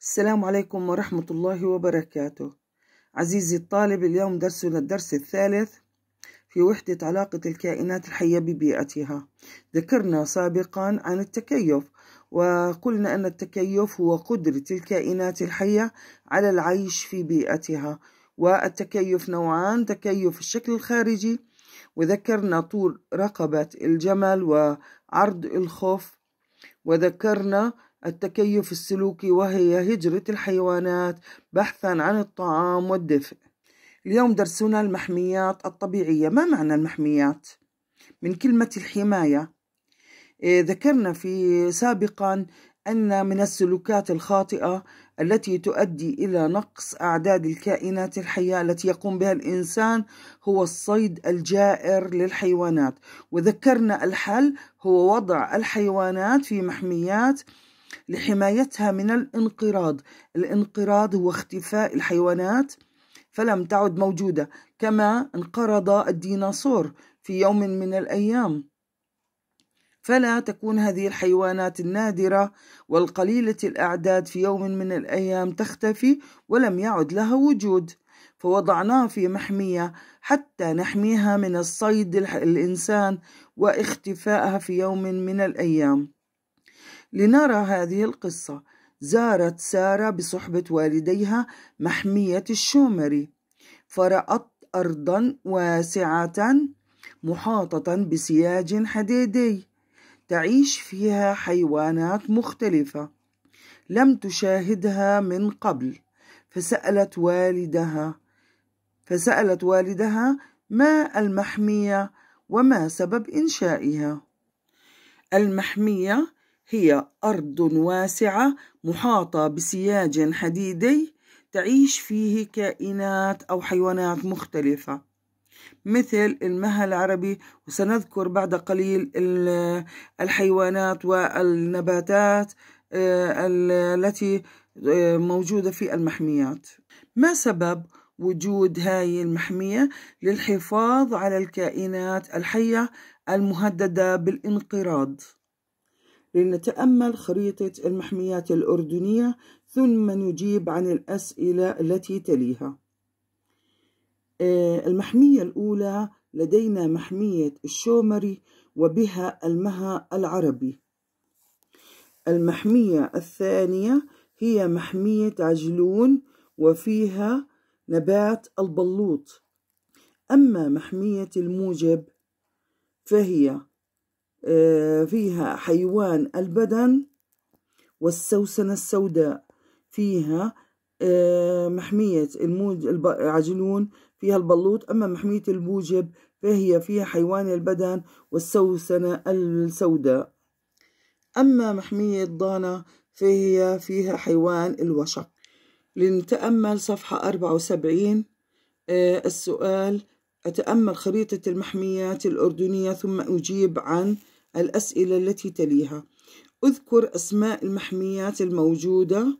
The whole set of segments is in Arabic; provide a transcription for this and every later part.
السلام عليكم ورحمة الله وبركاته عزيزي الطالب اليوم درسنا الدرس الثالث في وحدة علاقة الكائنات الحية ببيئتها ذكرنا سابقا عن التكيف وقلنا أن التكيف هو قدرة الكائنات الحية على العيش في بيئتها والتكيف نوعان تكيف الشكل الخارجي وذكرنا طول رقبة الجمل وعرض الخوف وذكرنا التكيف السلوكي وهي هجرة الحيوانات بحثا عن الطعام والدفء اليوم درسنا المحميات الطبيعية ما معنى المحميات؟ من كلمة الحماية إيه، ذكرنا في سابقا أن من السلوكات الخاطئة التي تؤدي إلى نقص أعداد الكائنات الحية التي يقوم بها الإنسان هو الصيد الجائر للحيوانات وذكرنا الحل هو وضع الحيوانات في محميات لحمايتها من الانقراض الانقراض هو اختفاء الحيوانات فلم تعد موجودة كما انقرض الديناصور في يوم من الأيام فلا تكون هذه الحيوانات النادرة والقليلة الأعداد في يوم من الأيام تختفي ولم يعد لها وجود فوضعناها في محمية حتى نحميها من الصيد الإنسان واختفائها في يوم من الأيام لنرى هذه القصة زارت سارة بصحبة والديها محمية الشومري فرأت أرضا واسعة محاطة بسياج حديدي تعيش فيها حيوانات مختلفة لم تشاهدها من قبل فسألت والدها فسألت والدها ما المحمية وما سبب إنشائها المحمية هي أرض واسعة محاطة بسياج حديدي تعيش فيه كائنات أو حيوانات مختلفة مثل المها العربي وسنذكر بعد قليل الحيوانات والنباتات آه، التي آه، موجودة في المحميات ما سبب وجود هاي المحمية للحفاظ على الكائنات الحية المهددة بالانقراض لنتأمل خريطة المحميات الأردنية ثم نجيب عن الأسئلة التي تليها آه، المحمية الأولى لدينا محمية الشومري وبها المها العربي المحمية الثانية هي محمية عجلون وفيها نبات البلوط أما محمية الموجب فهي آه، فيها حيوان البدن والسوسنة السوداء فيها آه، محمية الموج العجلون فيها البلوط أما محمية الموجب فهي فيها حيوان البدن والسوسنة السوداء أما محمية ضانة فهي فيها حيوان الوشق لنتأمل صفحة 74 آه، السؤال أتأمل خريطة المحميات الأردنية ثم أجيب عن الأسئلة التي تليها أذكر أسماء المحميات الموجودة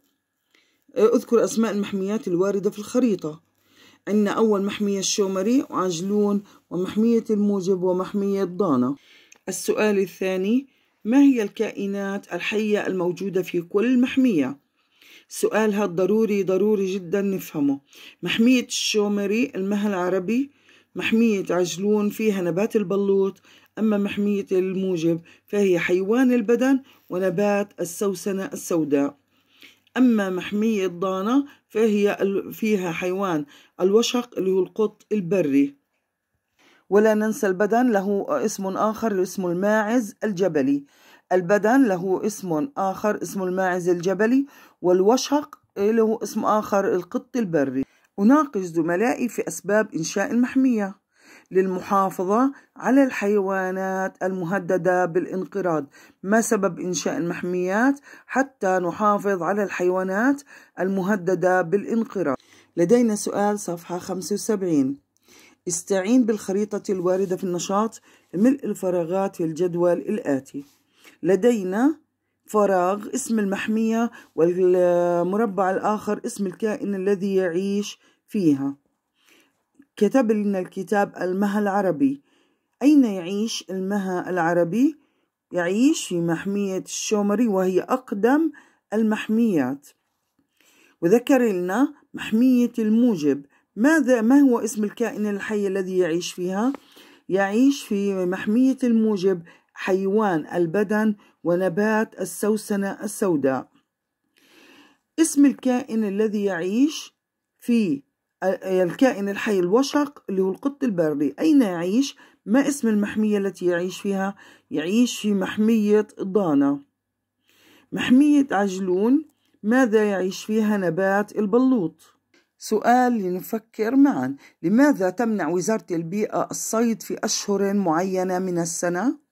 أه، أذكر أسماء المحميات الواردة في الخريطة عندنا أول محمية الشومري وعجلون ومحمية الموجب ومحمية ضانة السؤال الثاني ما هي الكائنات الحية الموجودة في كل محمية؟ سؤال هذا ضروري ضروري جدا نفهمه محمية الشومري المهل العربي محمية عجلون فيها نبات البلوط أما محمية الموجب فهي حيوان البدن ونبات السوسنة السوداء أما محمية ضانة فهي فيها حيوان الوشق اللي هو القط البري ولا ننسى البدن له اسم آخر اسمه الماعز الجبلي البدن له اسم آخر اسمه الماعز الجبلي والوشق له اسم آخر القط البري أناقش زملائي في أسباب إنشاء المحمية للمحافظة على الحيوانات المهددة بالانقراض ما سبب إنشاء المحميات حتى نحافظ على الحيوانات المهددة بالانقراض لدينا سؤال صفحة 75 استعين بالخريطة الواردة في النشاط ملء الفراغات في الجدول الآتي لدينا فراغ اسم المحمية والمربع الآخر اسم الكائن الذي يعيش فيها كتب لنا الكتاب المها العربي أين يعيش المها العربي؟ يعيش في محمية الشومري وهي أقدم المحميات وذكر لنا محمية الموجب ماذا ما هو اسم الكائن الحي الذي يعيش فيها؟ يعيش في محمية الموجب حيوان البدن ونبات السوسنة السوداء اسم الكائن الذي يعيش في الكائن الحي الوشق اللي هو القط البري أين يعيش؟ ما اسم المحمية التي يعيش فيها؟ يعيش في محمية ضانة محمية عجلون ماذا يعيش فيها نبات البلوط؟ سؤال لنفكر معا لماذا تمنع وزارة البيئة الصيد في أشهر معينة من السنة؟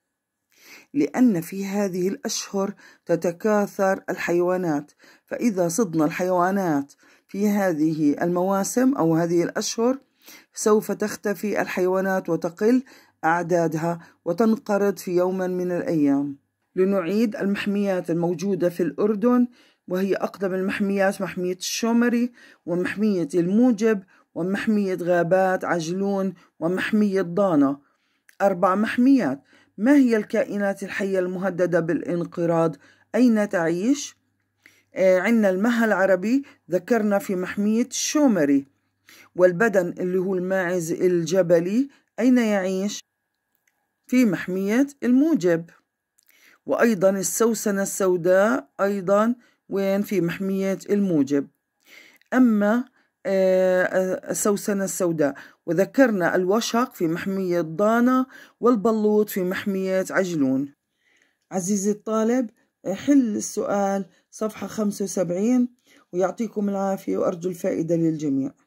لأن في هذه الأشهر تتكاثر الحيوانات فإذا صدنا الحيوانات في هذه المواسم أو هذه الأشهر سوف تختفي الحيوانات وتقل أعدادها وتنقرض في يوم من الأيام لنعيد المحميات الموجودة في الأردن وهي أقدم المحميات محمية الشومري ومحمية الموجب ومحمية غابات عجلون ومحمية ضانة أربع محميات ما هي الكائنات الحية المهددة بالانقراض أين تعيش؟ آه، عندنا المها العربي ذكرنا في محمية الشومري والبدن اللي هو الماعز الجبلي أين يعيش؟ في محمية الموجب وأيضا السوسنة السوداء أيضا وين في محمية الموجب أما آه، السوسنة السوداء وذكرنا الوشق في محمية ضانة والبلوط في محمية عجلون عزيزي الطالب حل السؤال صفحة 75 ويعطيكم العافية وأرجو الفائدة للجميع